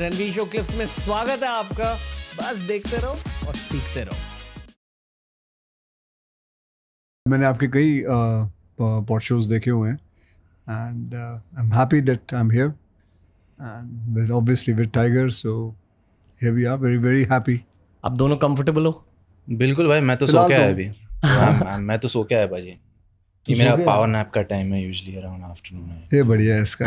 Ranveer show clips में स्वागत है आपका बस देखते रहो और सीखते रहो मैंने आपके कई पॉट शोज देखे हुए हैं and I am happy that I am here and with obviously with Tiger so here we are very very happy आप दोनों कंफर्टेबल हो बिल्कुल भाई मैं तो सो के तो- आया अभी मैं तो सो के आया भाई कि तो मेरा पावर नैप का टाइम है यूजुअली अराउंड आफ्टरनून है ये बढ़िया है इसका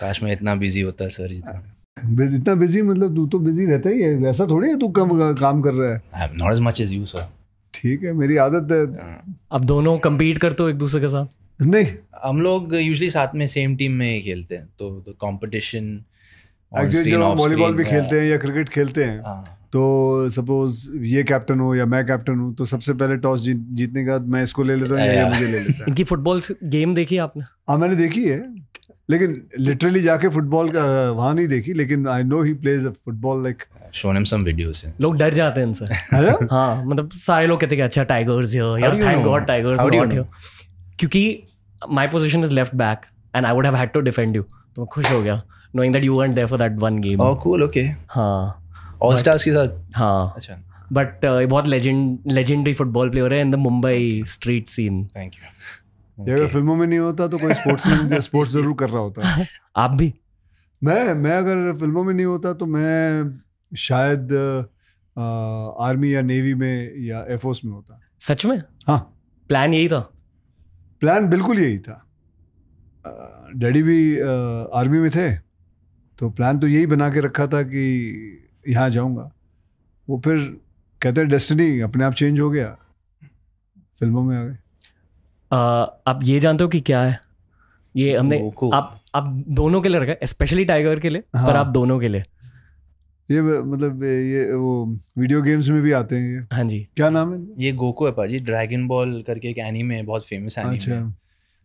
काश मैं इतना बिजी होता सर जितना इतना बिजी मतलब तू तो बिजी रहता ही है ऐसा थोड़ी है तू कम काम कर रहा है I am not as much as you sir ठीक है मेरी आदत है अब दोनों कंपीट करते हो एक दूसरे के साथ नहीं हम लोग यूजली साथ में सेम टीम में ही खेलते हैं तो कंपटीशन एक्चुअली जब हम वॉलीबॉल भी खेलते हैं या क्रिकेट खेलते हैं हाँ। तो सपोज ये कैप्टन हो या मैं कैप्टन हूँ तो सबसे पहले टॉस जीतने का मैं इसको ले लेता हूँ या ये मुझे ले लेता है इनकी फुटबॉल गेम देखी आपने हाँ मैंने देखी है लेकिन लिटरली जाके फुटबॉल का वहाँ नहीं देखी लेकिन I know he plays football like shown him some videos लोग डर जाते हैं इनसे हाँ मतलब सारे लोग कहते हैं अच्छा टाइगर्स हो या थैंक गॉड टाइगर्स हो क्योंकि my position is left back and I would have had to defend you तो मैं खुश हो गया knowing that you went there for that one game oh cool okay हां ऑल स्टार्स के साथ हां अच्छा बट uh, बहुत लेजेंड लेजेंडरी फुटबॉल प्लेयर है in the Mumbai street scene thank you okay. अगर फिल्मों में नहीं होता तो कोई में स्पोर्ट्स जरूर कर रहा होता आप भी मैं मैं अगर फिल्मों में नहीं होता तो मैं शायद आ, आर्मी या नेवी में या एयरफोर्स में होता सच में हाँ प्लान यही था प्लान बिल्कुल यही था डैडी भी आ, आर्मी में थे तो प्लान तो यही बना के रखा था कि यहाँ जाऊँगा वो फिर कहते हैं डेस्टिनी अपने आप चेंज हो गया फिल्मों में आ गए आप ये जानते हो कि क्या है ये हमने आप आप दोनों के लिए रखा है स्पेशली टाइगर के लिए हाँ। पर आप दोनों के लिए ये मतलब ये वो वीडियो गेम्स में भी आते हैं ये हाँ जी क्या नाम है ये गोको है पाजी ड्रैगन बॉल करके एक एनीमे है बहुत फेमस एनीमे अच्छा। है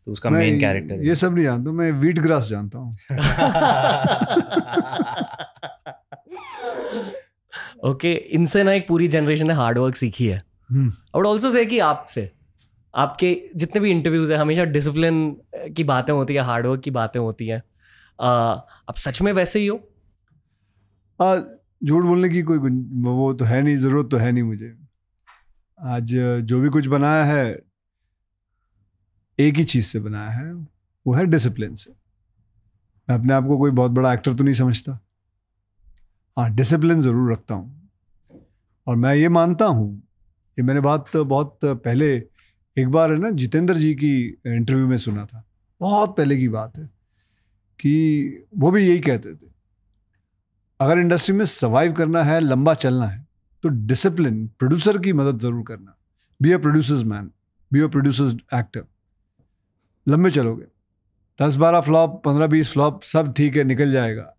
तो उसका मेन कैरेक्टर ये सब नहीं जानता मैं वीट ग्रास जानता हूँ ओके इनसे ना एक पूरी जनरेशन ने हार्डवर्क सीखी है आई वुड ऑल्सो से कि आपसे आपके जितने भी इंटरव्यूज़ हैं हमेशा डिसिप्लिन की बातें होती है हार्डवर्क की बातें होती हैं आप सच में वैसे ही हो झूठ बोलने की कोई वो तो है नहीं ज़रूरत तो है नहीं मुझे आज जो भी कुछ बनाया है एक ही चीज़ से बनाया है वो है डिसिप्लिन से मैं अपने आप को कोई बहुत बड़ा एक्टर तो नहीं समझता हाँ डिसिप्लिन ज़रूर रखता हूँ और मैं ये मानता हूँ ये मैंने बात बहुत पहले एक बार है ना जितेंद्र जी की इंटरव्यू में सुना था बहुत पहले की बात है कि वो भी यही कहते थे अगर इंडस्ट्री में सर्वाइव करना है लंबा चलना है तो डिसिप्लिन प्रोड्यूसर की मदद ज़रूर करना be a producers man be a producers actor लंबे चलोगे दस बारह फ्लॉप पंद्रह बीस फ्लॉप सब ठीक है निकल जाएगा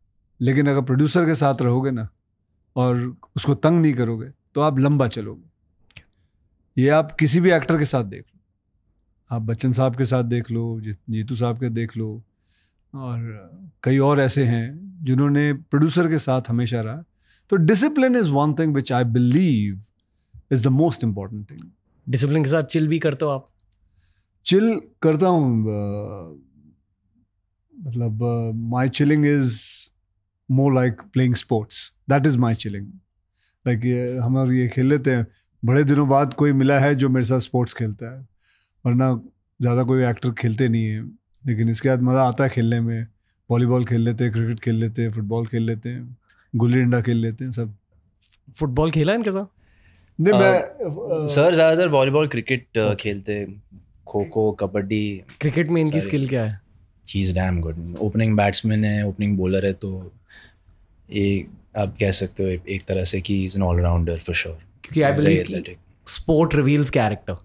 लेकिन अगर प्रोड्यूसर के साथ रहोगे ना और उसको तंग नहीं करोगे तो आप लंबा चलोगे ये आप किसी भी एक्टर के साथ देख लो आप बच्चन साहब के साथ देख लो जीतू साहब के देख लो और कई और ऐसे हैं जिन्होंने प्रोड्यूसर के साथ हमेशा रहा तो discipline is one thing which I believe is the most important thing discipline के साथ चिल भी करते हो आप चिल करता हूँ uh, मतलब my chilling is more like playing sports that is my chilling like हम ये खेल लेते हैं बड़े दिनों बाद कोई मिला है जो मेरे साथ स्पोर्ट्स खेलता है वरना ज़्यादा कोई एक्टर खेलते नहीं है लेकिन इसके बाद मज़ा आता है खेलने में वॉलीबॉल खेल लेते हैं क्रिकेट खेल लेते हैं फुटबॉल खेल लेते हैं गुल्ली डंडा खेल लेते हैं सब फुटबॉल खेला इनके साथ नहीं मैं सर ज़्यादातर वॉलीबॉल क्रिकेट खेलते हैं खो खो कबड्डी क्रिकेट में इनकी स्किल क्या है चीज़ डैम गुड ओपनिंग बैट्समैन है ओपनिंग बॉलर है तो ये आप कह सकते हो एक तरह से कि is an allrounder for sure क्योंकि I believe sport reveals character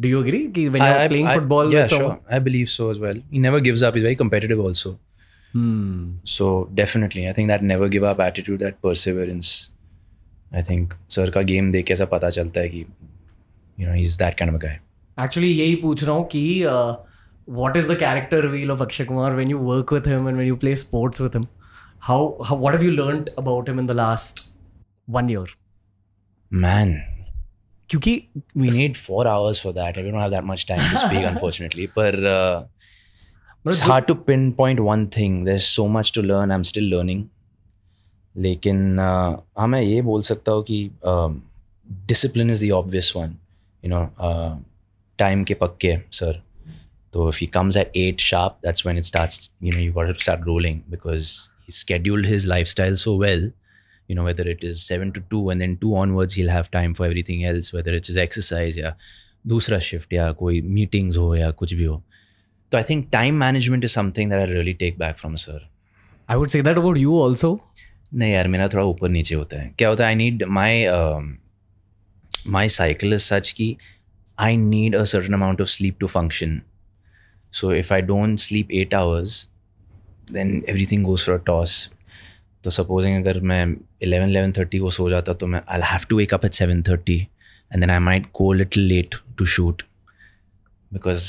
do you agree कि when you are playing football या sure I believe so as well he never gives up is very competitive also so definitely I think that never give up attitude that perseverance I think sir का game देख के ऐसा पता चलता है कि you know he is that kind of a guy actually यही पूछ रहा हूं कि what is the character reveal of Akshay Kumar when you work with him and when you play sports with him how what have you learned about him in the last 1 year man Kyuki, we need four hours for that we don't have that much time to speak unfortunately but, uh, it's hard to pinpoint one thing there's so much to learn i'm still learning lekin i ye bol sakta discipline is the obvious one you know uh, time ke pakke sir so if he comes at 8 sharp that's when it starts you know you got to start rolling because he scheduled his lifestyle so well you know whether it is 7 to 2 and then 2 onwards he'll have time for everything else whether it's his exercise yeah dusra shift yeah koi meetings ho ya kuch bhi ho so i think time management is something that i really take back from sir i would say that about you also nahi yaar mera thoda upar niche hota hai kya hota hai i need my um, my cycle is such ki i need a certain amount of sleep to function so if i don't sleep 8 hours then everything goes for a toss तो supposing अगर मैं eleven eleven thirty को सो जाता तो मैं I have to wake up at seven thirty and then I might go little late to shoot because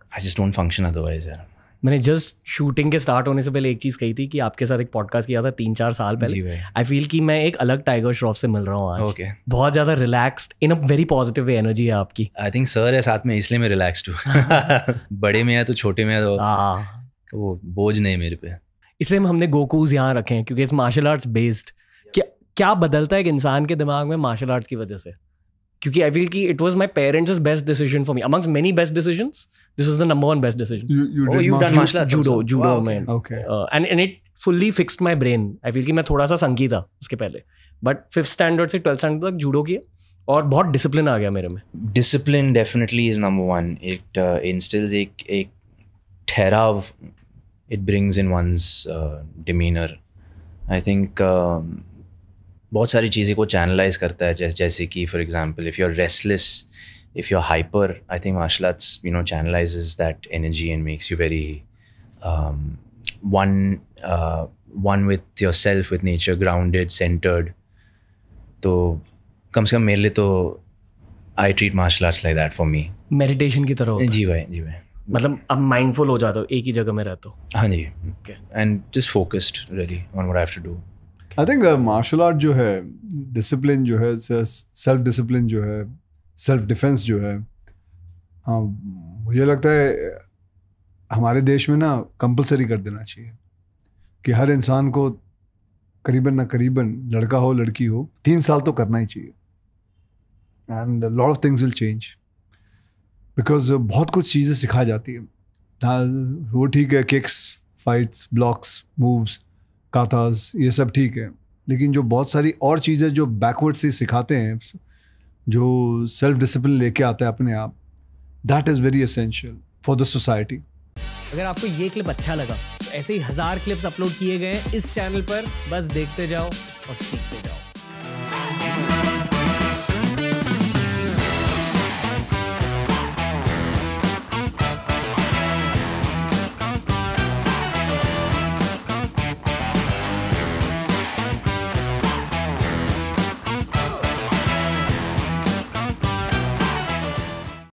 I just don't function otherwise यार मैंने just shooting के स्टार्ट होने से पहले एक चीज़ कही थी कि आपके साथ एक पॉडकास्ट किया था तीन चार साल पहले आई फील कि मैं एक अलग टाइगर श्रॉफ से मिल रहा हूँ आज okay. बहुत ज़्यादा relaxed in a very positive way energy है आपकी आई थिंक सर है साथ में इसलिए मैं रिलैक्स्ड हूँ बड़े में है तो छोटे में है तो हाँ। वो बोझ नहीं मेरे पे इसलिए हमने गोकूज यहाँ रखे हैं क्योंकि इस मार्शल आर्ट्स बेस्ड क्या क्या बदलता है एक इंसान के दिमाग में मार्शल आर्ट्स की वजह से क्योंकि आई फील की it was my parents best decision for me amongst many best decision this was the number one best decision judo judo में and and it fully fixed my brain I feel की मैं थोड़ा सा संगी था उसके पहले बट फिफ्थ स्टैंडर्ड से ट्वेल्थ स्टैंडर्ड तक जूडो किया और बहुत डिसिप्लिन आ गया मेरे में discipline definitely is number one it instills एक एक ठहराव it brings in once demeanor I think बहुत सारी चीज़ें को चैनलाइज करता है जैसे जैसे कि for example if you are restless if you are hyper I think martial arts you know channelise that energy and makes you very one one with your self with nature grounded centred तो कम से कम मेरे लिए तो I treat martial arts like that for me meditation की तरह जी भाई जी भाई मतलब अब माइंडफुल हो जाता हो एक ही जगह में रहते हो हाँ ji and just focused really on what I have to do I think martial art जो है डिसिप्लिन जो है सेल्फ डिसिप्लिन जो है सेल्फ डिफेंस जो है हाँ मुझे लगता है हमारे देश में ना कंपलसरी कर देना चाहिए कि हर इंसान को करीबन ना करीबन लड़का हो लड़की हो तीन साल तो करना ही चाहिए and lot of things will change because uh, बहुत कुछ चीज़ें सिखाई जाती है वो ठीक है kicks fights blocks moves katas ये सब ठीक है लेकिन जो बहुत सारी और चीज़ें जो बैकवर्ड से सिखाते हैं जो सेल्फ डिसिप्लिन लेके आता है अपने आप that is very essential for the society अगर आपको ये क्लिप अच्छा लगा तो ऐसे ही हज़ार क्लिप्स अपलोड किए गए हैं इस चैनल पर बस देखते जाओ और सीखते जाओ